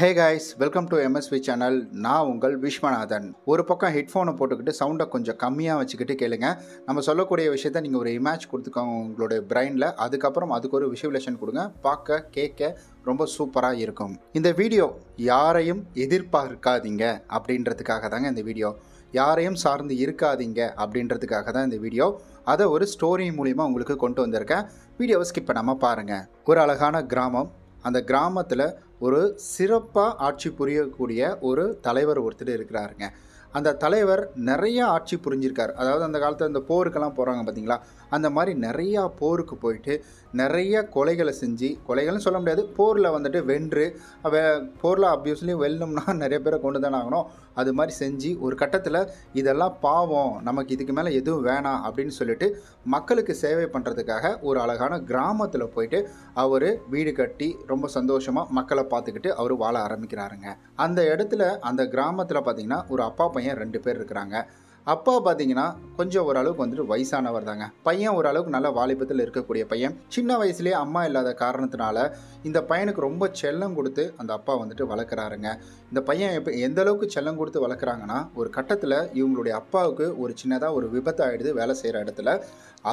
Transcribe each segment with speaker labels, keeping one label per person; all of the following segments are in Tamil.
Speaker 1: hey guys welcome to MSV channel நான் உங்கள் விஸ்வநாதன் ஒரு பக்கம் ஹெட்ஃபோனை போட்டுக்கிட்டு சவுண்டை கொஞ்சம் கம்மியாக வச்சுக்கிட்டு கேளுங்க நம்ம சொல்லக்கூடிய விஷயத்த நீங்கள் ஒரு இமேஜ் கொடுத்துக்கோங்க உங்களுடைய பிரெயினில் அதுக்கப்புறம் அதுக்கு ஒரு விஷுவலேஷன் கொடுங்க பார்க்க கேட்க ரொம்ப சூப்பராக இருக்கும் இந்த வீடியோ யாரையும் எதிர்பார்க்காதீங்க அப்படின்றதுக்காக தாங்க இந்த வீடியோ யாரையும் சார்ந்து இருக்காதீங்க அப்படின்றதுக்காக தான் இந்த வீடியோ அதை ஒரு ஸ்டோரி மூலிமா உங்களுக்கு கொண்டு வந்திருக்கேன் வீடியோவை ஸ்கிப் பண்ணாமல் பாருங்கள் ஒரு அழகான கிராமம் அந்த கிராமத்தில் ஒரு சிறப்பாக ஆட்சி புரியக்கூடிய ஒரு தலைவர் ஒருத்தர் இருக்கிறாருங்க அந்த தலைவர் நிறைய ஆட்சி புரிஞ்சிருக்கார் அதாவது அந்த காலத்தில் இந்த போருக்கெல்லாம் போகிறாங்க பார்த்தீங்களா அந்த மாதிரி நிறையா போருக்கு போயிட்டு நிறைய கொலைகளை செஞ்சு கொலைகள்னு சொல்ல முடியாது போரில் வந்துட்டு வென்று வே போரில் அப்யூஸ்லி வெல்லணும்னா நிறைய பேரை கொண்டு தானே ஆகணும் அது மாதிரி செஞ்சு ஒரு கட்டத்தில் இதெல்லாம் பாவம் நமக்கு இதுக்கு மேலே எதுவும் வேணாம் அப்படின்னு சொல்லிட்டு மக்களுக்கு சேவை பண்ணுறதுக்காக ஒரு அழகான கிராமத்தில் போயிட்டு அவர் வீடு கட்டி ரொம்ப சந்தோஷமாக மக்களை பார்த்துக்கிட்டு அவர் வாழ ஆரம்பிக்கிறாருங்க அந்த இடத்துல அந்த கிராமத்தில் பார்த்திங்கன்னா ஒரு அப்பா பையன் ரெண்டு பேர் இருக்கிறாங்க அப்பா பார்த்தீங்கன்னா கொஞ்சம் ஓரளவுக்கு வந்துட்டு வயசானவர் தாங்க பையன் ஓரளவுக்கு நல்ல வாலிபத்தில் இருக்கக்கூடிய பையன் சின்ன வயசுலேயே அம்மா இல்லாத காரணத்தினால இந்த பையனுக்கு ரொம்ப செல்லம் கொடுத்து அந்த அப்பா வந்துட்டு வளர்க்குறாருங்க இந்த பையன் எப்போ எந்த அளவுக்கு செல்லம் கொடுத்து வளர்க்குறாங்கன்னா ஒரு கட்டத்தில் இவங்களுடைய அப்பாவுக்கு ஒரு சின்னதாக ஒரு விபத்து ஆகிடுது வேலை செய்கிற இடத்துல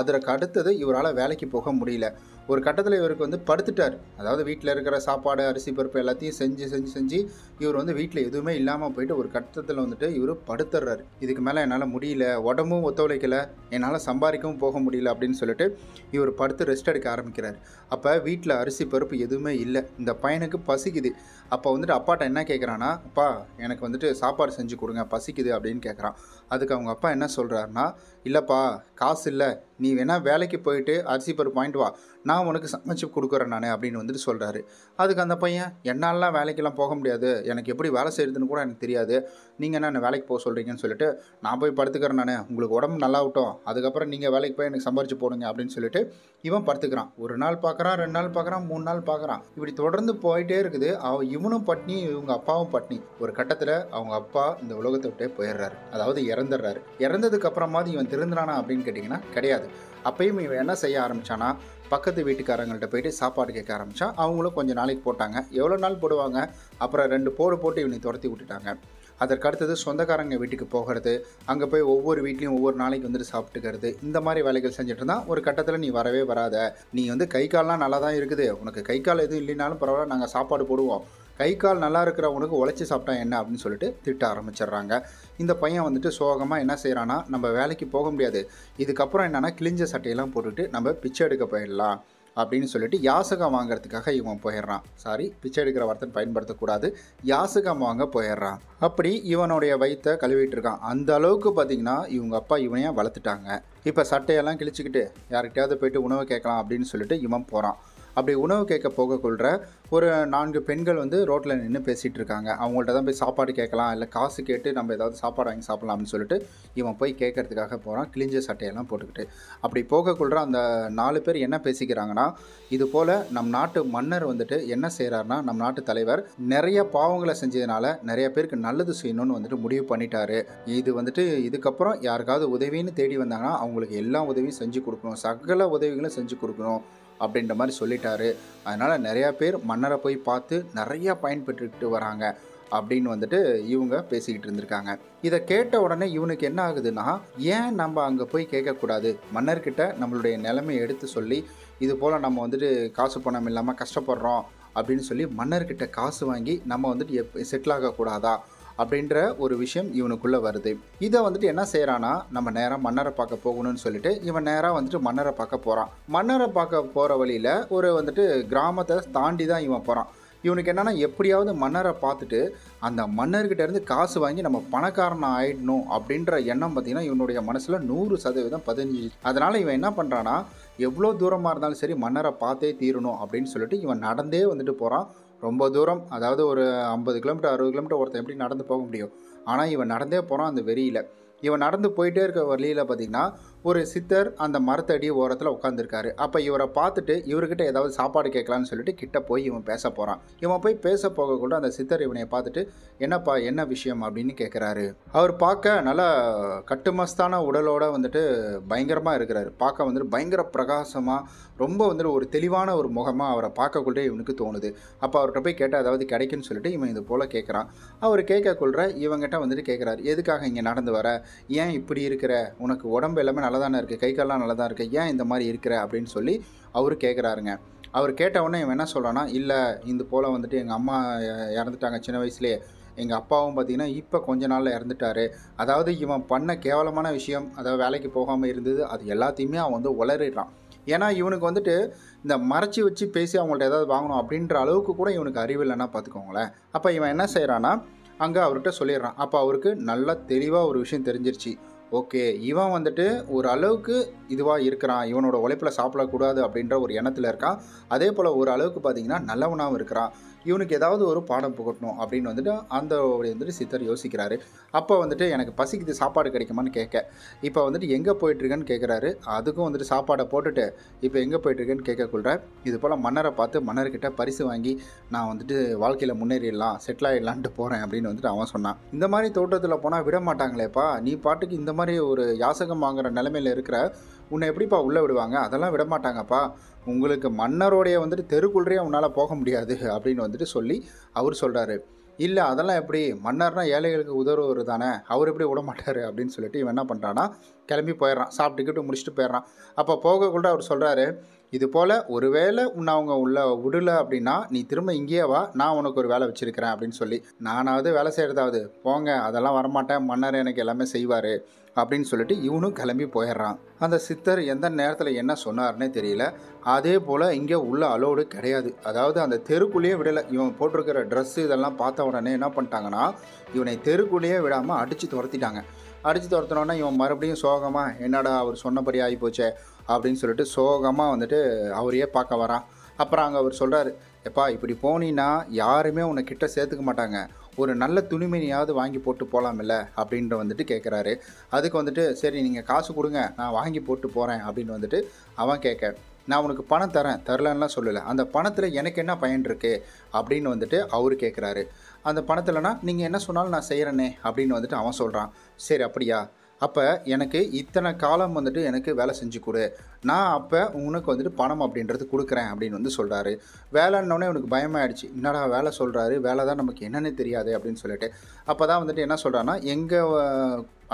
Speaker 1: அதற்கு அடுத்தது இவரால் வேலைக்கு போக முடியல ஒரு கட்டத்தில் இவருக்கு வந்து படுத்துட்டார் அதாவது வீட்டில் இருக்கிற சாப்பாடு அரிசி பருப்பு எல்லாத்தையும் செஞ்சு செஞ்சு செஞ்சு இவர் வந்து வீட்டில் எதுவுமே இல்லாமல் போயிட்டு ஒரு கட்டத்தில் வந்துட்டு இவர் படுத்துடுறாரு இதுக்கு மேலே என்னால் முடியல உடம்பும் ஒத்துழைக்கலை என்னால் சம்பாதிக்கவும் போக முடியல அப்படின்னு சொல்லிட்டு இவர் படுத்து ரெஸ்ட் எடுக்க ஆரம்பிக்கிறார் அப்போ வீட்டில் அரிசி பருப்பு எதுவுமே இல்லை இந்த பையனுக்கு பசிக்குது அப்போ வந்துட்டு அப்பாட்ட என்ன கேட்குறான்னா அப்பா எனக்கு வந்துட்டு சாப்பாடு செஞ்சு கொடுங்க பசிக்குது அப்படின்னு கேட்குறான் அதுக்கு அவங்க அப்பா என்ன சொல்கிறாருன்னா இல்லைப்பா காசு இல்லை நீ வேணால் வேலைக்கு போயிட்டு அரிசி பருப்பு வாங்கிட்டு வா நான் உனக்கு சமைச்சு கொடுக்குறேன் நான் அப்படின்னு வந்துட்டு சொல்கிறாரு அதுக்கு அந்த பையன் என்னாலலாம் வேலைக்கெல்லாம் போக முடியாது எனக்கு எப்படி வேலை செய்கிறதுன்னு கூட எனக்கு தெரியாது நீங்கள் என்ன வேலைக்கு போக சொல்கிறீங்கன்னு சொல்லிட்டு நான் போய் படுத்துக்கிறேன் நான் உங்களுக்கு உடம்பு நல்லா விட்டோம் அதுக்கப்புறம் நீங்கள் வேலைக்கு போய் எனக்கு சம்பாரிச்சு போடுங்க அப்படின்னு சொல்லிட்டு இவன் படுத்துக்கிறான் ஒரு நாள் பார்க்குறான் ரெண்டு நாள் பார்க்குறான் மூணு நாள் பார்க்குறான் இப்படி தொடர்ந்து போயிட்டே இருக்குது அவ இவனும் பட்னி இவங்க அப்பாவும் பட்னி ஒரு கட்டத்தில் அவங்க அப்பா இந்த உலகத்தை விட்டே போயிடுறாரு அதாவது இறந்துடுறாரு இறந்ததுக்கு அப்புறமாவது இவன் திருந்தினானா அப்படின்னு கேட்டிங்கன்னா கிடையாது அப்பயும் இவன் என்ன செய்ய ஆரம்பித்தானா பக்கத்து வீட்டுக்காரங்கள்ட்ட போயிட்டு சாப்பாடு கேட்க ஆரம்பித்தா அவங்களும் கொஞ்சம் நாளைக்கு போட்டாங்க எவ்வளோ நாள் போடுவாங்க அப்புறம் ரெண்டு போடு போட்டு இவனை துரத்தி விட்டுட்டாங்க அதற்கடுத்தது சொந்தக்காரங்க வீட்டுக்கு போகிறது அங்கே போய் ஒவ்வொரு வீட்லேயும் ஒவ்வொரு நாளைக்கு வந்துட்டு சாப்பிட்டுக்கிறது இந்த மாதிரி வேலைகள் செஞ்சுட்டு இருந்தால் ஒரு கட்டத்தில் நீ வரவே வராத நீ வந்து கை கால்லாம் நல்லா தான் இருக்குது உனக்கு கை கால் எதுவும் இல்லைனாலும் பரவாயில்ல நாங்கள் சாப்பாடு போடுவோம் கை கால் நல்லா இருக்கிறவங்களுக்கு உழைச்சி சாப்பிட்டா என்ன அப்படின்னு சொல்லிட்டு திட்ட ஆரம்பிச்சிடுறாங்க இந்த பையன் வந்துட்டு சோகமாக என்ன செய்கிறான்னா நம்ம வேலைக்கு போக முடியாது இதுக்கப்புறம் என்னென்னா கிழிஞ்ச சட்டையெல்லாம் போட்டுட்டு நம்ம பிச்சை எடுக்க போயிடலாம் அப்படின்னு சொல்லிட்டு யாசகம் வாங்கிறதுக்காக இவன் போயிடுறான் சாரி பிச்சை எடுக்கிற வார்த்தை பயன்படுத்தக்கூடாது யாசகம் வாங்க போயிடுறான் அப்படி இவனுடைய வயிற்ற கழுவிட்டு இருக்கான் அந்த அளவுக்கு பார்த்தீங்கன்னா இவங்க அப்பா இவனையும் வளர்த்துட்டாங்க இப்போ சட்டையெல்லாம் கிழிச்சிக்கிட்டு யார்கிட்டயாவது போயிட்டு உணவு கேட்கலாம் அப்படின்னு சொல்லிட்டு இவன் போகிறான் அப்படி உணவு கேட்க போகக்கொள்கிற ஒரு நான்கு பெண்கள் வந்து ரோட்டில் நின்று பேசிகிட்டு இருக்காங்க அவங்கள்ட்ட தான் போய் சாப்பாடு கேட்கலாம் இல்லை காசு கேட்டு நம்ம ஏதாவது சாப்பாடு வாங்கி சாப்பிட்லாம்னு சொல்லிட்டு இவன் போய் கேட்கறதுக்காக போகிறான் கிழிஞ்ச சட்டையெல்லாம் போட்டுக்கிட்டு அப்படி போக கொள்கிற அந்த நாலு பேர் என்ன பேசிக்கிறாங்கன்னா இது போல் நம் நாட்டு மன்னர் வந்துட்டு என்ன செய்கிறாருன்னா நம் நாட்டு தலைவர் நிறைய பாவங்களை செஞ்சதுனால நிறைய பேருக்கு நல்லது செய்யணும்னு வந்துட்டு முடிவு பண்ணிட்டாரு இது வந்துட்டு இதுக்கப்புறம் யாருக்காவது உதவின்னு தேடி வந்தாங்கன்னா அவங்களுக்கு எல்லா உதவியும் செஞ்சு கொடுக்கணும் சகல உதவிகளும் செஞ்சு கொடுக்கணும் அப்படின்ற மாதிரி சொல்லிட்டாரு அதனால் நிறையா பேர் மன்னரை போய் பார்த்து நிறையா பயன்பெற்றுக்கிட்டு வராங்க அப்படின்னு வந்துட்டு இவங்க பேசிக்கிட்டு இருந்திருக்காங்க இதை கேட்ட உடனே இவனுக்கு என்ன ஆகுதுன்னா ஏன் நம்ம அங்கே போய் கேட்கக்கூடாது மன்னர்கிட்ட நம்மளுடைய நிலைமையை எடுத்து சொல்லி இது போல் நம்ம வந்துட்டு காசு பணம் இல்லாமல் கஷ்டப்படுறோம் அப்படின்னு சொல்லி மன்னர்கிட்ட காசு வாங்கி நம்ம வந்துட்டு எப் செட்டில் ஆகக்கூடாதா அப்படின்ற ஒரு விஷயம் இவனுக்குள்ளே வருது இதை வந்துட்டு என்ன செய்கிறான்னா நம்ம நேராக மன்னரை பார்க்க போகணும்னு சொல்லிட்டு இவன் நேராக வந்துட்டு மன்னரை பார்க்க போகிறான் மன்னரை பார்க்க போகிற வழியில் ஒரு வந்துட்டு கிராமத்தை தாண்டி தான் இவன் போகிறான் இவனுக்கு என்னென்னா எப்படியாவது மன்னரை பார்த்துட்டு அந்த மன்னர்கிட்ட இருந்து காசு வாங்கி நம்ம பணக்காரன் ஆயிடணும் அப்படின்ற எண்ணம் பார்த்திங்கன்னா இவனுடைய மனசில் நூறு சதவீதம் பதினஞ்சு அதனால் இவன் என்ன பண்ணுறான்னா எவ்வளோ தூரமாக இருந்தாலும் சரி மன்னரை பார்த்தே தீரணும் அப்படின்னு சொல்லிட்டு இவன் நடந்தே வந்துட்டு போகிறான் ரொம்ப தூரம் அதாவது ஒரு ஐம்பது கிலோமீட்டர் அறுபது கிலோமீட்டர் ஒருத்தன் எப்படி நடந்து போக முடியும் ஆனால் இவன் நடந்தே போகிறான் அந்த வெறியில் இவன் நடந்து போயிட்டே இருக்க வழியில் பார்த்திங்கன்னா ஒரு சித்தர் அந்த மரத்தடி ஓரத்தில் உட்காந்துருக்காரு அப்போ இவரை பார்த்துட்டு இவர்கிட்ட ஏதாவது சாப்பாடு கேட்கலான்னு சொல்லிட்டு கிட்ட போய் இவன் பேச போகிறான் இவன் போய் பேச போகக்கூட அந்த சித்தர் இவனை பார்த்துட்டு என்னப்பா என்ன விஷயம் அப்படின்னு கேட்குறாரு அவர் பார்க்க நல்லா கட்டுமஸ்தான உடலோட வந்துட்டு பயங்கரமாக இருக்கிறாரு பார்க்க வந்துட்டு பயங்கர பிரகாசமாக ரொம்ப வந்துட்டு ஒரு தெளிவான ஒரு முகமாக அவரை பார்க்கக்குள்ளே இவனுக்கு தோணுது அப்போ அவர்கிட்ட போய் கேட்டால் அதாவது கிடைக்குன்னு சொல்லிட்டு இவன் இது போல் கேட்குறான் அவர் கேட்கக்குள்ள இவங்ககிட்ட வந்துட்டு கேட்குறாரு எதுக்காக இங்கே நடந்து வர ஏன் இப்படி இருக்கிற உனக்கு உடம்பு எல்லாமே நல்லா நல்லா தானே இருக்குது கை கால்லாம் நல்லா தான் இருக்குது ஏன் இந்த மாதிரி இருக்கிற அப்படின்னு சொல்லி அவர் கேட்குறாருங்க அவர் கேட்டவுடனே இவன் என்ன சொல்கிறான்னா இல்லை இந்த போல் வந்துட்டு எங்கள் அம்மா இறந்துட்டாங்க சின்ன வயசுலேயே எங்கள் அப்பாவும் பார்த்திங்கன்னா இப்போ கொஞ்ச நாளில் இறந்துட்டார் அதாவது இவன் பண்ண கேவலமான விஷயம் அதாவது வேலைக்கு போகாமல் இருந்தது அது எல்லாத்தையுமே அவன் வந்து உளறிடுறான் ஏன்னா இவனுக்கு வந்துட்டு இந்த மறைச்சி வச்சு பேசி அவங்கள்ட்ட ஏதாவது வாங்கணும் அப்படின்ற அளவுக்கு கூட இவனுக்கு அறிவு இல்லைன்னா பார்த்துக்கோங்களேன் அப்போ இவன் என்ன செய்கிறான்னா அங்கே அவர்கிட்ட சொல்லிடுறான் அப்போ அவருக்கு நல்லா தெளிவாக ஒரு விஷயம் தெரிஞ்சிருச்சு ஓகே இவன் வந்துட்டு ஒரு அளவுக்கு இதுவாக இருக்கிறான் இவனோட உழைப்பில் சாப்பிடக்கூடாது அப்படின்ற ஒரு எண்ணத்தில் இருக்கான் அதே போல் ஒரு அளவுக்கு பார்த்திங்கன்னா நல்லவனாகவும் இருக்கிறான் இவனுக்கு ஏதாவது ஒரு பாடம் புகட்டணும் அப்படின்னு வந்துட்டு அந்த வந்துட்டு சித்தர் யோசிக்கிறாரு அப்போ வந்துட்டு எனக்கு பசிக்குது சாப்பாடு கிடைக்குமான்னு கேட்க இப்போ வந்துட்டு எங்கே போயிட்டுருக்கேன்னு கேட்குறாரு அதுக்கும் வந்துட்டு சாப்பாடை போட்டுட்டு இப்போ எங்கே போயிட்டுருக்கேன்னு கேட்கக்குள்ள இது போல் மன்னரை பார்த்து மன்னர்கிட்ட பரிசு வாங்கி நான் வந்துட்டு வாழ்க்கையில் முன்னேறிடலாம் செட்டில் ஆகிடலான்ட்டு போகிறேன் அப்படின்னு வந்துட்டு அவன் சொன்னான் இந்த மாதிரி தோட்டத்தில் போனால் விட மாட்டாங்களேப்பா நீ பாட்டுக்கு இந்த மாதிரி ஒரு யாசகம் வாங்குற நிலமையில் இருக்கிற உன்னை எப்படிப்பா உள்ளே விடுவாங்க அதெல்லாம் விட மாட்டாங்கப்பா உங்களுக்கு மன்னருடைய வந்துட்டு தெருக்குள்ளே உன்னால் போக முடியாது அப்படின்னு வந்துட்டு சொல்லி அவர் சொல்கிறாரு இல்லை அதெல்லாம் எப்படி மன்னர்னால் ஏழைகளுக்கு உதவுவது தானே அவர் எப்படி விட மாட்டார் அப்படின்னு சொல்லிட்டு இவன் என்ன பண்ணுறான்னா கிளம்பி போயிடுறான் சாப்பிட்டுக்கிட்டு முடிச்சுட்டு போயிடுறான் அப்போ போகக்குள்ள அவர் சொல்கிறாரு இது போல் ஒரு வேளை உன்னை அவங்க உள்ள விடலை அப்படின்னா நீ திரும்ப இங்கேயே வா நான் உனக்கு ஒரு வேலை வச்சுருக்கிறேன் அப்படின்னு சொல்லி நானாவது வேலை செய்கிறதாவது போங்க அதெல்லாம் வரமாட்டேன் மன்னர் எனக்கு எல்லாமே செய்வார் அப்படின்னு சொல்லிட்டு இவனும் கிளம்பி போயிடுறான் அந்த சித்தர் எந்த நேரத்தில் என்ன சொன்னார்னே தெரியல அதே போல் இங்கே உள்ள அலோடு கிடையாது அதாவது அந்த தெருக்குள்ளேயே விடலை இவன் போட்டிருக்கிற ட்ரெஸ்ஸு இதெல்லாம் பார்த்த உடனே என்ன பண்ணிட்டாங்கன்னா இவனை தெருக்குள்ளேயே விடாமல் அடித்து துரத்திட்டாங்க அடித்து துரத்தினோன்னா இவன் மறுபடியும் சோகமாக என்னடா அவர் சொன்னபடி ஆகி போச்சே அப்படின்னு சொல்லிட்டு சோகமாக வந்துட்டு அவரையே பார்க்க வரான் அப்புறம் அங்கே அவர் சொல்கிறாரு எப்பா இப்படி போனீன்னா யாருமே உன்னை கிட்ட சேர்த்துக்க மாட்டாங்க ஒரு நல்ல துணிமணியாவது வாங்கி போட்டு போகலாமில்ல அப்படின்ற வந்துட்டு கேட்குறாரு அதுக்கு வந்துட்டு சரி நீங்கள் காசு கொடுங்க நான் வாங்கி போட்டு போகிறேன் அப்படின்னு வந்துட்டு அவன் கேட்க நான் உனக்கு பணம் தரேன் தரலன்னா சொல்லலை அந்த பணத்தில் எனக்கு என்ன பயன் இருக்குது அப்படின்னு வந்துட்டு அவர் கேட்குறாரு அந்த பணத்தில்னா நீங்கள் என்ன சொன்னாலும் நான் செய்கிறேனே அப்படின்னு வந்துட்டு அவன் சொல்கிறான் சரி அப்படியா அப்போ எனக்கு இத்தனை காலம் வந்துட்டு எனக்கு வேலை செஞ்சு கொடு நான் அப்போ உனக்கு வந்துட்டு பணம் அப்படின்றது கொடுக்குறேன் அப்படின்னு வந்து சொல்கிறாரு வேலைன்னொடனே உனக்கு பயமாயிடுச்சு என்னடா வேலை சொல்கிறாரு வேலை தான் நமக்கு என்னென்ன தெரியாது அப்படின்னு சொல்லிட்டு அப்போ தான் வந்துட்டு என்ன சொல்கிறான்னா எங்கள்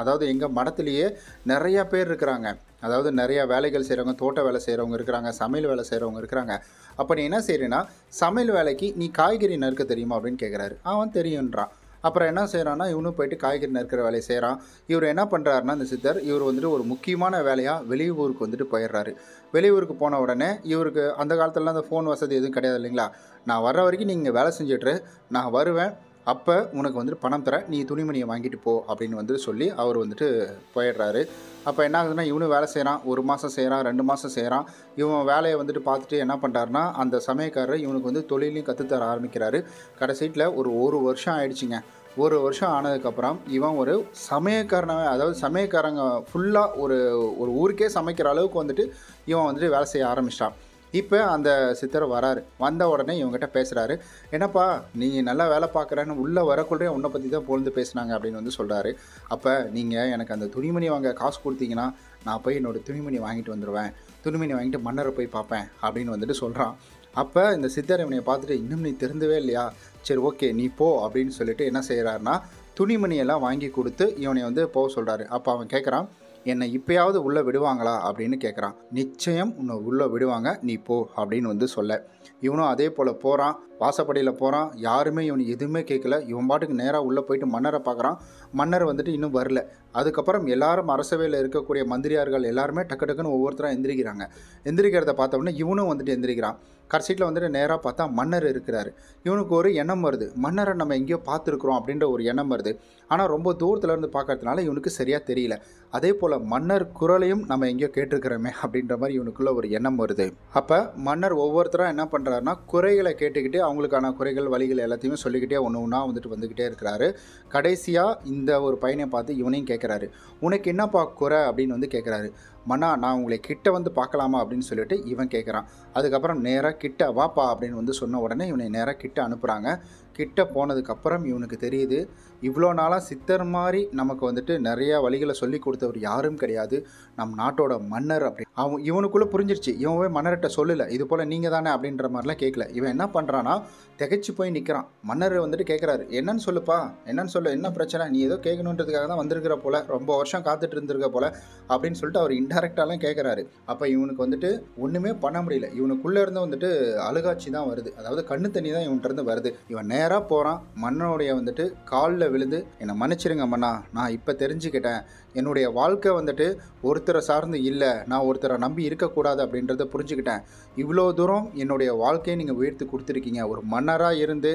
Speaker 1: அதாவது எங்கள் மடத்துலேயே நிறையா பேர் இருக்கிறாங்க அதாவது நிறையா வேலைகள் செய்கிறவங்க தோட்ட வேலை செய்கிறவங்க இருக்கிறாங்க சமையல் வேலை செய்கிறவங்க இருக்கிறாங்க அப்போ நீ என்ன செய்கிறேன்னா சமையல் வேலைக்கு நீ காய்கறி நறுக்க தெரியுமா அப்படின்னு கேட்குறாரு அவன் தெரியுன்றான் அப்புறம் என்ன செய்கிறான்னா இவனும் போயிட்டு காய்கறி நறுக்கிற வேலையை செய்கிறான் இவர் என்ன பண்ணுறாருன்னா இந்த சித்தர் இவர் வந்துட்டு ஒரு முக்கியமான வேலையாக வெளியூருக்கு வந்துட்டு போயிடுறாரு வெளியூருக்கு போன உடனே இவருக்கு அந்த காலத்துலலாம் அந்த ஃபோன் வசதி எதுவும் கிடையாது இல்லைங்களா நான் வர்ற வரைக்கும் நீங்கள் வேலை செஞ்சுட்டு நான் வருவேன் அப்போ உனக்கு வந்துட்டு பணம் தர நீ துணிமணியை வாங்கிட்டு போ அப்படின்னு வந்துட்டு சொல்லி அவர் வந்துட்டு போயிடுறாரு அப்போ என்ன ஆகுதுன்னா இவனும் வேலை செய்கிறான் ஒரு மாதம் செய்கிறான் ரெண்டு மாதம் செய்கிறான் இவன் வேலையை வந்துட்டு பார்த்துட்டு என்ன பண்ணுறாருனா அந்த சமயக்காரர் இவனுக்கு வந்து தொழிலையும் கற்றுத்தர ஆரம்பிக்கிறாரு கடைசீட்டில் ஒரு ஒரு வருஷம் ஆயிடுச்சுங்க ஒரு வருஷம் ஆனதுக்கப்புறம் இவன் ஒரு சமயக்காரனாக அதாவது சமயக்காரங்க ஃபுல்லாக ஒரு ஒரு ஊருக்கே சமைக்கிற அளவுக்கு வந்துட்டு இவன் வந்துட்டு வேலை செய்ய ஆரம்பிச்சிட்டான் இப்போ அந்த சித்தர் வராரு வந்த உடனே இவங்ககிட்ட பேசுகிறாரு என்னப்பா நீ நல்லா வேலை பார்க்குறேன்னு உள்ளே வரக்குள்ளே உன்னை பற்றி தான் போலந்து பேசுனாங்க அப்படின்னு வந்து சொல்கிறாரு அப்போ நீங்கள் எனக்கு அந்த துணிமணி வாங்க காசு கொடுத்தீங்கன்னா நான் போய் என்னோடய துணிமணி வாங்கிட்டு வந்துடுவேன் துணிமணி வாங்கிட்டு மன்னரை போய் பார்ப்பேன் அப்படின்னு வந்துட்டு சொல்கிறான் அப்போ இந்த சித்தர் இவனையை பார்த்துட்டு இன்னும் நீ திறந்தவே இல்லையா சரி ஓகே நீ போ அப்படின்னு சொல்லிட்டு என்ன செய்கிறாருன்னா துணிமணியெல்லாம் வாங்கி கொடுத்து இவனை வந்து போக சொல்கிறாரு அப்போ அவன் கேட்குறான் என்னை இப்பயாவது உள்ளே விடுவாங்களா அப்படின்னு கேட்குறான் நிச்சயம் உன்னை உள்ளே விடுவாங்க நீ போ அப்படின்னு வந்து சொல்ல இவனும் அதே போல் போகிறான் வாசப்படியில் போகிறான் யாருமே இவன் எதுவுமே கேட்கல இவன் பாட்டுக்கு நேராக உள்ளே போயிட்டு மன்னரை பார்க்குறான் மன்னர் வந்துட்டு இன்னும் வரல அதுக்கப்புறம் எல்லாரும் அரசவையில் இருக்கக்கூடிய மந்திரியார்கள் எல்லாருமே டக்கு டக்குன்னு ஒவ்வொருத்தரும் எந்திரிக்கிறாங்க எந்திரிக்கிறத பார்த்தோம்னா இவனும் வந்துட்டு எந்திரிக்கிறான் கடைசியில் வந்துட்டு நேராக பார்த்தா மன்னர் இருக்கிறாரு இவனுக்கு ஒரு எண்ணம் வருது மன்னரை நம்ம எங்கேயோ பார்த்துருக்குறோம் அப்படின்ற ஒரு எண்ணம் வருது ஆனால் ரொம்ப தூரத்துலேருந்து பார்க்கறதுனால இவனுக்கு சரியாக தெரியல அதே போல் மன்னர் குரலையும் நம்ம எங்கேயோ கேட்டிருக்கிறோமே அப்படின்ற மாதிரி இவனுக்குள்ளே ஒரு எண்ணம் வருது அப்போ மன்னர் ஒவ்வொருத்தராக என்ன பண்ணுறாருனா குறைகளை கேட்டுக்கிட்டே அவங்களுக்கான குறைகள் வழிகள் எல்லாத்தையுமே சொல்லிக்கிட்டே ஒன்று ஒன்றா வந்துட்டு வந்துக்கிட்டே இருக்கிறாரு கடைசியாக இந்த ஒரு பையனை பார்த்து இவனையும் கேட்க கேட்குறாரு உனக்கு என்னப்பா குறை அப்படின்னு வந்து கேட்குறாரு மன்னா நான் உங்களை கிட்ட வந்து பார்க்கலாமா அப்படின்னு சொல்லிட்டு இவன் கேட்குறான் அதுக்கப்புறம் நேராக கிட்ட வாப்பா அப்படின்னு வந்து சொன்ன உடனே இவனை நேராக கிட்ட அனுப்புகிறாங்க கிட்ட போனதுக்கப்புறம் இவனுக்கு தெரியுது இவ்வளோ நாளாக சித்தர் மாதிரி நமக்கு வந்துட்டு நிறையா வழிகளை சொல்லி கொடுத்தவர் யாரும் கிடையாது நம் நாட்டோட மன்னர் அப்படி அவன் இவனுக்குள்ளே புரிஞ்சிருச்சு இவன் போய் மன்னர்கிட்ட சொல்லலை இது போல் நீங்கள் தானே அப்படின்ற மாதிரிலாம் கேட்கல இவன் என்ன பண்ணுறான்னா திகைச்சு போய் நிற்கிறான் மன்னர் வந்துட்டு கேட்குறாரு என்னன்னு சொல்லுப்பா என்னன்னு சொல்லு என்ன பிரச்சனை நீ ஏதோ கேட்கணுன்றதுக்காக தான் வந்திருக்கிற போல ரொம்ப வருஷம் காத்துட்டு இருந்திருக்க போல அப்படின்னு சொல்லிட்டு அவர் இன்டெரக்டாலாம் கேட்குறாரு அப்போ இவனுக்கு வந்துட்டு ஒன்றுமே பண்ண முடியல இவனுக்குள்ளே இருந்து வந்துட்டு அழுகாட்சி தான் வருது அதாவது கண்ணு தண்ணி தான் இவன்கிட்ட வருது இவன் நேராக போகிறான் மன்னனுடைய வந்துட்டு காலில் விழுந்து என்னை மன்னிச்சிருங்க மன்னா நான் இப்போ தெரிஞ்சுக்கிட்டேன் என்னுடைய வாழ்க்கை வந்துட்டு ஒருத்தரை சார்ந்து இல்லை நான் ஒருத்தரை நம்பி இருக்கக்கூடாது அப்படின்றத புரிஞ்சுக்கிட்டேன் இவ்வளோ தூரம் என்னுடைய வாழ்க்கையை நீங்கள் உயர்த்தி கொடுத்துருக்கீங்க ஒரு மன்னராக இருந்து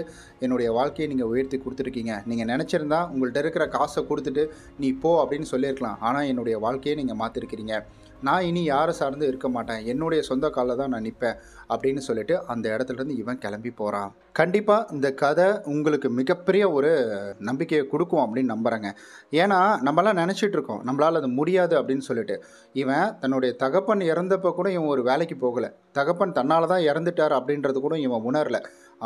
Speaker 1: என்னுடைய வாழ்க்கையை நீங்கள் உயர்த்தி கொடுத்துருக்கீங்க நீங்கள் நினச்சிருந்தா உங்கள்கிட்ட இருக்கிற காசை கொடுத்துட்டு நீ போ அப்படின்னு சொல்லியிருக்கலாம் ஆனால் என்னுடைய வாழ்க்கையை நீங்கள் மாற்றிருக்கிறீங்க நான் இனி யாரை சார்ந்து இருக்க மாட்டேன் என்னுடைய சொந்த காலில் தான் நான் நிற்பேன் அப்படின்னு சொல்லிட்டு அந்த இடத்துலேருந்து இவன் கிளம்பி போகிறான் கண்டிப்பாக இந்த கதை உங்களுக்கு மிகப்பெரிய ஒரு நம்பிக்கையை கொடுக்கும் அப்படின்னு நம்புகிறேங்க ஏன்னா நம்மளாம் நினச்சிட்டு இருக்கோம் நம்மளால் அது முடியாது அப்படின்னு சொல்லிட்டு இவன் தன்னுடைய தகப்பன் இறந்தப்போ கூட இவன் ஒரு வேலைக்கு போகலை தகப்பன் தன்னால் தான் இறந்துட்டார் அப்படின்றது கூட இவன் உணரலை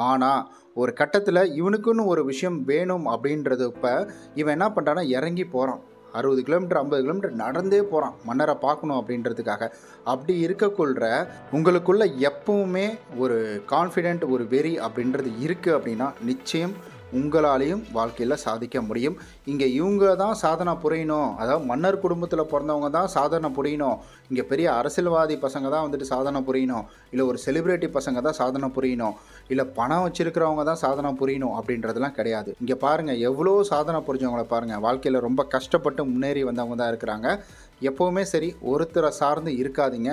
Speaker 1: ஆனால் ஒரு கட்டத்தில் இவனுக்குன்னு ஒரு விஷயம் வேணும் அப்படின்றது இப்போ இவன் என்ன பண்ணுறான்னா இறங்கி போகிறான் அறுபது கிலோமீட்டர் ஐம்பது கிலோமீட்டர் நடந்தே போகிறான் மன்னரை பார்க்கணும் அப்படின்றதுக்காக அப்படி இருக்கக்கொள்கிற உங்களுக்குள்ள எப்பவுமே ஒரு கான்ஃபிடென்ட் ஒரு வெறி அப்படின்றது இருக்குது அப்படின்னா நிச்சயம் உங்களாலேயும் வாழ்க்கையில் சாதிக்க முடியும் இங்கே இவங்க தான் சாதனை புரியணும் அதாவது மன்னர் குடும்பத்தில் பிறந்தவங்க தான் சாதனை புரியணும் இங்கே பெரிய அரசியல்வாதி பசங்க தான் வந்துட்டு சாதனை புரியணும் இல்லை ஒரு செலிப்ரிட்டி பசங்க தான் சாதனை புரியணும் இல்லை பணம் வச்சுருக்கிறவங்க தான் சாதனை புரியணும் அப்படின்றதுலாம் கிடையாது இங்கே பாருங்கள் எவ்வளோ சாதனை புரிஞ்சவங்களை பாருங்கள் வாழ்க்கையில் ரொம்ப கஷ்டப்பட்டு முன்னேறி வந்தவங்க தான் இருக்கிறாங்க எப்போவுமே சரி ஒருத்தரை சார்ந்து இருக்காதிங்க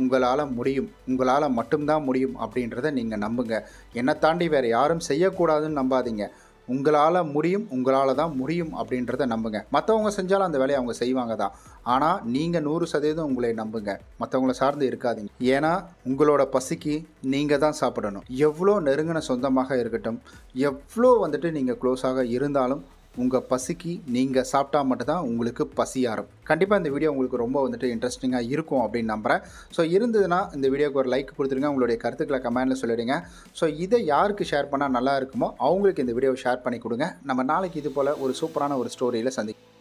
Speaker 1: உங்களால் முடியும் உங்களால் மட்டும்தான் முடியும் அப்படின்றத நீங்கள் நம்புங்க என்னை தாண்டி வேறு யாரும் செய்யக்கூடாதுன்னு நம்பாதீங்க உங்களால் முடியும் உங்களால் தான் முடியும் அப்படின்றத நம்புங்க மற்றவங்க செஞ்சாலும் அந்த வேலையை அவங்க செய்வாங்க தான் ஆனால் நீங்கள் நூறு சதவீதம் உங்களை நம்புங்க மற்றவங்கள சார்ந்து இருக்காதிங்க ஏன்னா உங்களோட பசிக்கு நீங்கள் தான் சாப்பிடணும் எவ்வளோ நெருங்கின சொந்தமாக இருக்கட்டும் எவ்வளோ வந்துட்டு நீங்கள் க்ளோஸாக இருந்தாலும் உங்கள் பசிக்கு நீங்கள் சாப்பிட்டா மட்டும்தான் உங்களுக்கு பசி ஆறும் கண்டிப்பாக இந்த வீடியோ உங்களுக்கு ரொம்ப வந்துட்டு இன்ட்ரெஸ்டிங்காக இருக்கும் அப்படின்னு நம்புகிறேன் ஸோ இருந்ததுன்னா இந்த வீடியோக்கு ஒரு லைக் கொடுத்துருங்க உங்களுடைய கருத்துக்களை கமெண்டில் சொல்லிடுங்க ஸோ இதை யாருக்கு ஷேர் பண்ணால் நல்லா இருக்குமோ அவங்களுக்கு இந்த வீடியோவை ஷேர் பண்ணி கொடுங்க நம்ம நாளைக்கு இது போல் ஒரு சூப்பரான ஒரு ஸ்டோரியில் சந்திக்கும்